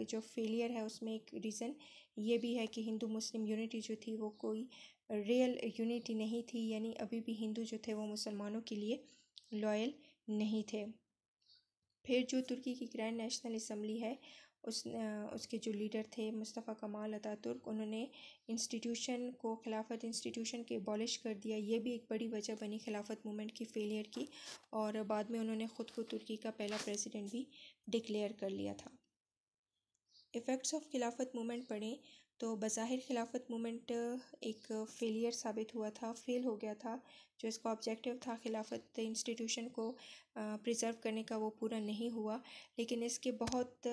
जो फेलियर है उसमें एक रीज़न ये भी है कि हिंदू मुस्लिम यूनिटी जो थी वो कोई रियल यूनिटी नहीं थी यानी अभी भी हिंदू जो थे वो मुसलमानों के लिए लॉयल नहीं थे फिर जो तुर्की की ग्रैंड नेशनल असम्बली है उस उसके जो लीडर थे मुस्तफ़ा कमाल अतातुर्क उन्होंने इंस्टीट्यूशन को खिलाफत इंस्टीट्यूशन के बॉलिश कर दिया ये भी एक बड़ी वजह बनी खिलाफत मूवमेंट की फेलियर की और बाद में उन्होंने ख़ुद को तुर्की का पहला प्रेसिडेंट भी डिक्लेयर कर लिया था इफ़ेक्ट्स ऑफ खिलाफत मूवमेंट पढ़ें तो बज़ाहिर खिलाफत मूमेंट एक फेलियर साबित हुआ था फेल हो गया था जो इसका ऑब्जेक्टिव था खिलाफत इंस्टीट्यूशन को प्रिजर्व करने का वो पूरा नहीं हुआ लेकिन इसके बहुत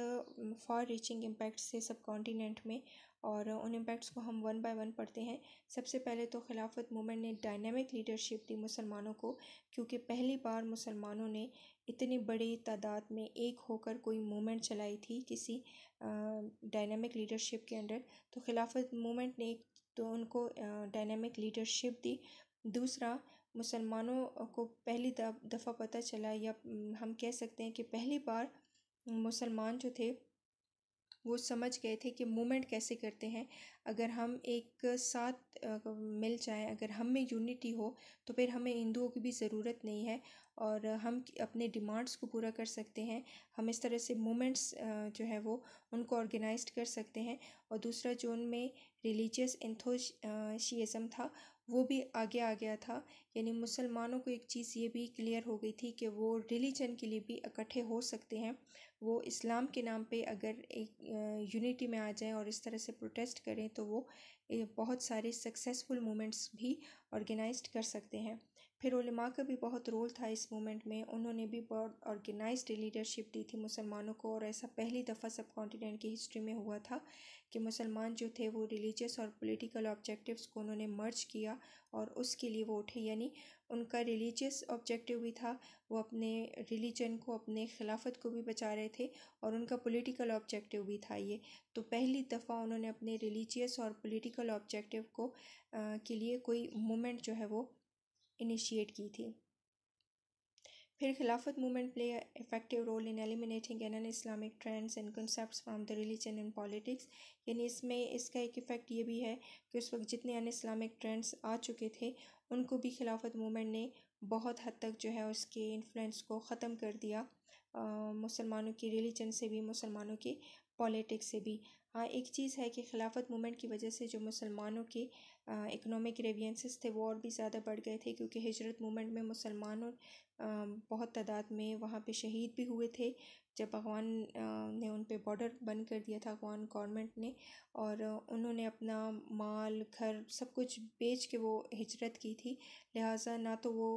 फार रीचिंग इम्पैक्ट्स थे सब कॉन्टीनेंट में और उन इम्पैक्ट्स को हम वन बाय वन पढ़ते हैं सबसे पहले तो खिलाफत मूवमेंट ने डायनेमिक लीडरशिप दी मुसलमानों को क्योंकि पहली बार मुसलमानों ने इतनी बड़ी तादाद में एक होकर कोई मूवमेंट चलाई थी किसी डायनेमिक लीडरशिप के अंडर तो खिलाफत मूवमेंट ने तो उनको डायनेमिक लीडरशिप दी दूसरा मुसलमानों को पहली दफ़ा पता चला या हम कह सकते हैं कि पहली बार मुसलमान जो थे वो समझ गए थे कि मूवमेंट कैसे करते हैं अगर हम एक साथ मिल जाएं अगर हम में यूनिटी हो तो फिर हमें हिंदुओं की भी ज़रूरत नहीं है और हम अपने डिमांड्स को पूरा कर सकते हैं हम इस तरह से मूवमेंट्स जो है वो उनको ऑर्गेनाइज कर सकते हैं और दूसरा जो में रिलीजियस एंथोशियज़म था वो भी आगे आ गया था यानी मुसलमानों को एक चीज़ ये भी क्लियर हो गई थी कि वो रिलीजन के लिए भी इकट्ठे हो सकते हैं वो इस्लाम के नाम पे अगर एक यूनिटी में आ जाएं और इस तरह से प्रोटेस्ट करें तो वो बहुत सारे सक्सेसफुल मूवमेंट्स भी ऑर्गेनाइज कर सकते हैं फिर उलमा का भी बहुत रोल था इस मूवमेंट में उन्होंने भी बहुत ऑर्गेनाइज्ड लीडरशिप दी थी मुसलमानों को और ऐसा पहली दफ़ा सब कॉन्टीनेंट की हिस्ट्री में हुआ था कि मुसलमान जो थे वो रिलीजियस और पॉलिटिकल ऑब्जेक्टिव्स को उन्होंने मर्ज किया और उसके लिए वो उठे यानी उनका रिलीजियस ऑब्जेक्टिव भी था वो अपने रिलीजन को अपने खिलाफत को भी बचा रहे थे और उनका पॉलिटिकल ऑब्जेक्टिव भी था ये तो पहली दफ़ा उन्होंने अपने रिलीजियस और पॉलिटिकल ऑब्जेक्टिव को आ, के लिए कोई मूवमेंट जो है वो इनिशिएट की थी फिर Khilafat movement play effective role in eliminating an an Islamic trends and concept from the religion and politics यानी इसमें इसका एक इफ़ेक्ट ये भी है कि उस वक्त जितने अन इस्लामिक ट्रेंड्स आ चुके थे उनको भी खिलाफत मूवमेंट ने बहुत हद तक जो है उसके इन्फ्लुएंस को ख़त्म कर दिया मुसलमानों की रिलीजन से भी मुसलमानों के पॉलिटिक्स से भी हाँ एक चीज़ है कि खिलाफत मूवमेंट की वजह से जो मुसलमानों के इकनॉमिक रेवियंसिस थे वो और भी ज़्यादा बढ़ गए थे क्योंकि हिजरत मूवमेंट में मुसलमानों बहुत तादाद में वहाँ पे शहीद भी हुए थे जब अफ़गान ने उन पे बॉर्डर बंद कर दिया था अफ़गान गवर्नमेंट ने और उन्होंने अपना माल घर सब कुछ बेच के वो हिजरत की थी लिहाजा ना तो वो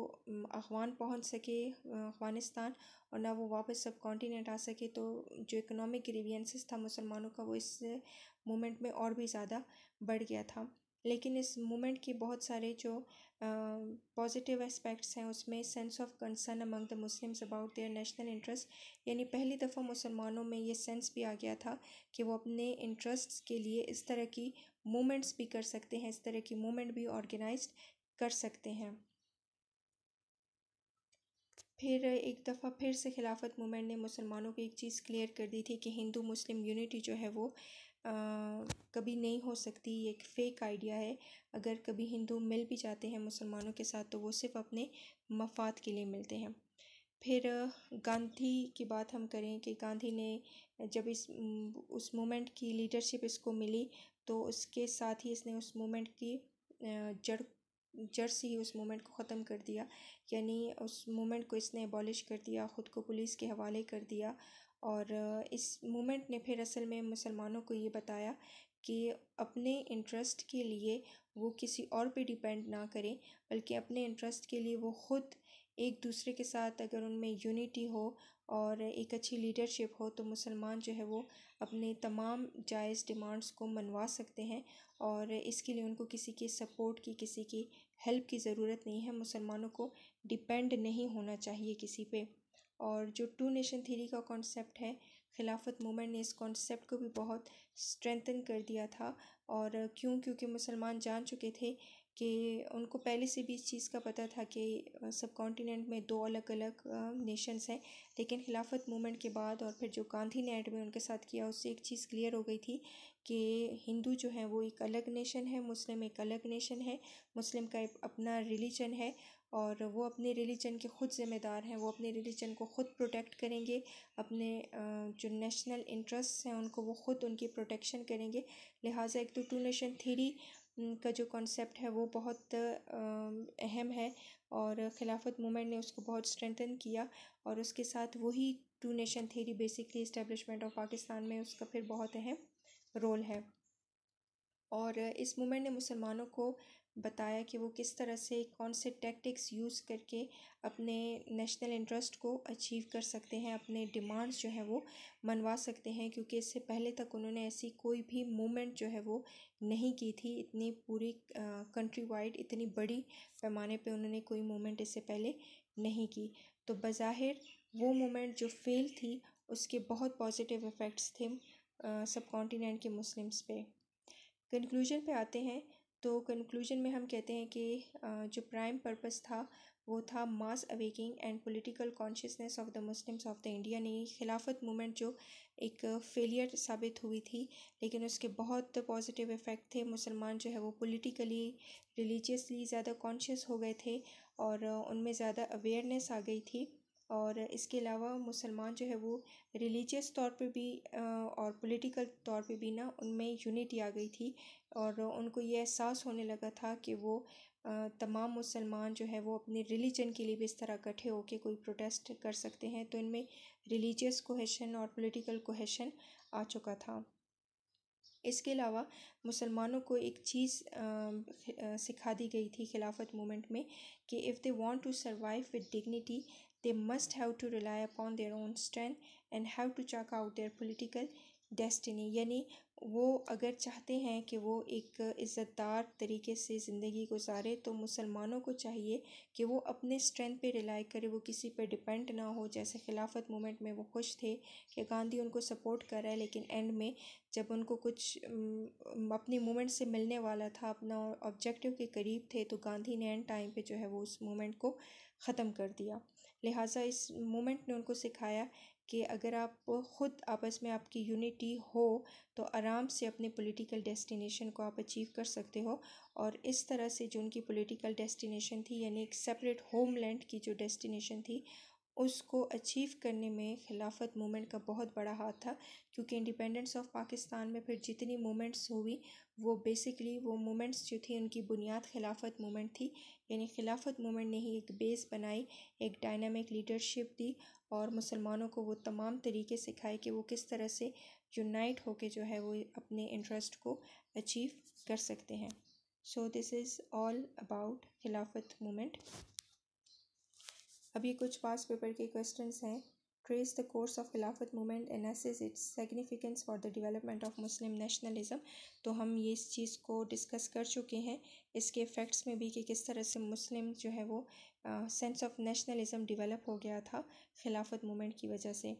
अफ़गान पहुंच सके अफ़गानिस्तान और ना वो वापस सब कॉन्टीनेंट आ सके तो जो इकोनॉमिक ग्रीवियंसेस था मुसलमानों का वो इस मोमेंट में और भी ज़्यादा बढ़ गया था लेकिन इस मूवमेंट की बहुत सारे जो पॉजिटिव एस्पेक्ट्स हैं उसमें sense of concern among the Muslims about their national interest यानी पहली दफ़ा मुसलमानों में ये सेंस भी आ गया था कि वो अपने इंटरेस्ट के लिए इस तरह की मूवमेंट्स भी कर सकते हैं इस तरह की मूवमेंट भी ऑर्गेनाइज कर सकते हैं फिर एक दफ़ा फिर से खिलाफत मूवमेंट ने मुसलमानों को एक चीज़ क्लियर कर दी थी कि हिंदू मुस्लिम यूनिटी जो है वो कभी नहीं हो सकती ये एक फ़ेक आइडिया है अगर कभी हिंदू मिल भी जाते हैं मुसलमानों के साथ तो वो सिर्फ अपने मफाद के लिए मिलते हैं फिर गांधी की बात हम करें कि गांधी ने जब इस उस मूवमेंट की लीडरशिप इसको मिली तो उसके साथ ही इसने उस मूवमेंट की जड़ जड़ से ही उस मूवमेंट को ख़त्म कर दिया यानी उस मूवमेंट को इसने एबॉलिश कर दिया ख़ुद को पुलिस के हवाले कर दिया और इस मूमेंट ने फिर असल में मुसलमानों को ये बताया कि अपने इंटरेस्ट के लिए वो किसी और पे डिपेंड ना करें बल्कि अपने इंटरेस्ट के लिए वो ख़ुद एक दूसरे के साथ अगर उनमें यूनिटी हो और एक अच्छी लीडरशिप हो तो मुसलमान जो है वो अपने तमाम जायज़ डिमांड्स को मनवा सकते हैं और इसके लिए उनको किसी की सपोर्ट की किसी की हेल्प की ज़रूरत नहीं है मुसलमानों को डिपेंड नहीं होना चाहिए किसी पर और जो टू नेशन थीरी का कॉन्सेप्ट है खिलाफत मूवमेंट ने इस कॉन्सेप्ट को भी बहुत स्ट्रेंथन कर दिया था और क्यों क्योंकि मुसलमान जान चुके थे कि उनको पहले से भी इस चीज़ का पता था कि सब कॉन्टिनेंट में दो अलग अलग नेशंस हैं लेकिन खिलाफत मूवमेंट के बाद और फिर जो गांधी ने एड में उनके साथ किया उससे एक चीज़ क्लियर हो गई थी कि हिंदू जो है वो एक अलग नेशन है मुस्लिम एक अलग नेशन है मुस्लिम का एक अपना रिलीजन है और वो अपने रिलीजन के खुद ज़िम्मेदार हैं वो अपने रिलीजन को खुद प्रोटेक्ट करेंगे अपने जो नेशनल इंटरेस्ट हैं उनको वो खुद उनकी प्रोटेक्शन करेंगे लिहाजा एक तो टू नेशन थीरी का जो कॉन्सेप्ट है वो बहुत अहम है और खिलाफत मूवमेंट ने उसको बहुत स्ट्रेंथन किया और उसके साथ वही two nation theory basically establishment of Pakistan में उसका फिर बहुत अहम रोल है और इस मूवमेंट ने मुसलमानों को बताया कि वो किस तरह से कौन से टैक्टिक्स यूज़ करके अपने नेशनल इंटरेस्ट को अचीव कर सकते हैं अपने डिमांड्स जो है वो मनवा सकते हैं क्योंकि इससे पहले तक उन्होंने ऐसी कोई भी मूवमेंट जो है वो नहीं की थी इतनी पूरी कंट्री वाइड इतनी बड़ी पैमाने पे उन्होंने कोई मूवमेंट इससे पहले नहीं की तो बज़ाहिर वो मूवमेंट जो फेल थी उसके बहुत पॉजिटिव इफ़ेक्ट्स थे सब कॉन्टीनेंट के मुस्लिम्स पे कंक्लूजन पे आते हैं तो कंक्लूजन में हम कहते हैं कि जो प्राइम पर्पस था वो था mass awakening and political consciousness of the Muslims of the India ने खिलाफत मूवमेंट जो एक फेलियर साबित हुई थी लेकिन उसके बहुत पॉजिटिव इफ़ेक्ट थे मुसलमान जो है वो पॉलिटिकली रिलीजियसली ज़्यादा कॉन्शियस हो गए थे और उनमें ज़्यादा अवेयरनेस आ गई थी और इसके अलावा मुसलमान जो है वो रिलीजियस तौर पे भी और पॉलिटिकल तौर पे भी ना उनमें यूनिटी आ गई थी और उनको ये एहसास होने लगा था कि वो तमाम मुसलमान जो है वो अपने रिलीजन के लिए भी इस तरह इकट्ठे होकर कोई प्रोटेस्ट कर सकते हैं तो इनमें रिलीजियस कोहेशन और पॉलिटिकल कोहेशन आ चुका था इसके अलावा मुसलमानों को एक चीज़ सिखा दी गई थी खिलाफत मूवमेंट में कि if they want to survive with dignity they must have to rely upon their own strength and have to check out their political destiny यानी वो अगर चाहते हैं कि वो एक इज़्ज़तदार तरीके से ज़िंदगी गुजारे तो मुसलमानों को चाहिए कि वो अपने स्ट्रेंथ पे रिलाई करे वो किसी पे डिपेंड ना हो जैसे खिलाफत मूवमेंट में वो खुश थे कि गांधी उनको सपोर्ट कर रहा है लेकिन एंड में जब उनको कुछ अपनी मूवमेंट से मिलने वाला था अपना ऑब्जेक्टिव के करीब थे तो गांधी ने एंड टाइम पर जो है वो उस मूवमेंट को ख़त्म कर दिया लिहाजा इस मूवमेंट ने उनको सिखाया कि अगर आप ख़ुद आपस में आपकी यूनिटी हो तो आराम से अपने पॉलिटिकल डेस्टिनेशन को आप अचीव कर सकते हो और इस तरह से जो उनकी पॉलिटिकल डेस्टिनेशन थी यानी एक सेपरेट होमलैंड की जो डेस्टिनेशन थी उसको अचीव करने में खिलाफत मूवमेंट का बहुत बड़ा हाथ था क्योंकि इंडिपेंडेंस ऑफ पाकिस्तान में फिर जितनी मूवमेंट्स हुई वो बेसिकली वो मूवमेंट्स जो थी उनकी बुनियाद खिलाफत मूवमेंट थी यानी खिलाफत मूवमेंट ने ही एक बेस बनाई एक डायनामिक लीडरशिप दी और मुसलमानों को वो तमाम तरीके सिखाए कि वो किस तरह से यूनाइट होके जो है वो अपने इंटरेस्ट को अचीव कर सकते हैं so this is all about Khilafat movement अब ये कुछ पास पेपर के क्वेश्चन हैं trace the course of Khilafat movement and assess its significance for the development of Muslim nationalism तो हम ये इस चीज़ को डिस्कस कर चुके हैं इसके इफ़ेक्ट्स में भी कि किस तरह से मुस्लिम जो है वो सेंस ऑफ नेशनलिज्म डिवेलप हो गया था खिलाफत मूवमेंट की वजह से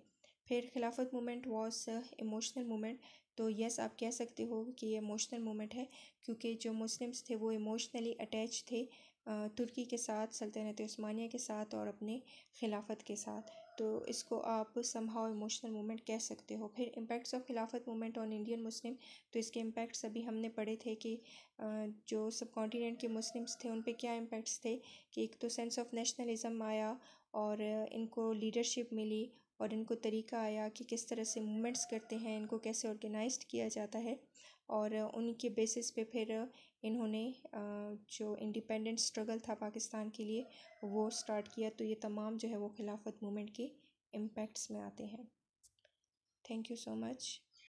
फिर Khilafat movement was emotional movement तो यस आप कह सकते हो कि ये इमोशनल मूवमेंट है क्योंकि जो मुस्लिम्स थे वो इमोशनली अटैच थे तुर्की के साथ सल्तनत स्मानिया के साथ और अपने खिलाफत के साथ तो इसको आप समहाउ इमोशनल मूवमेंट कह सकते हो फिर impacts of Khilafat movement on Indian Muslim तो इसके इम्पैक्ट्स अभी हमने पढ़े थे कि जो सब कॉन्टीनेंट के मुस्लिम्स थे उन पर क्या इम्पैक्ट्स थे कि एक तो सेंस ऑफ नेशनलिज़म आया और इनको लीडरशिप मिली और इनको तरीका आया कि किस तरह से मूवमेंट्स करते हैं इनको कैसे ऑर्गेनाइज किया जाता है और उनके बेसिस पे फिर इन्होंने जो इंडिपेंडेंट स्ट्रगल था पाकिस्तान के लिए वो स्टार्ट किया तो ये तमाम जो है वो खिलाफत मूवमेंट के इम्पैक्ट्स में आते हैं थैंक यू सो मच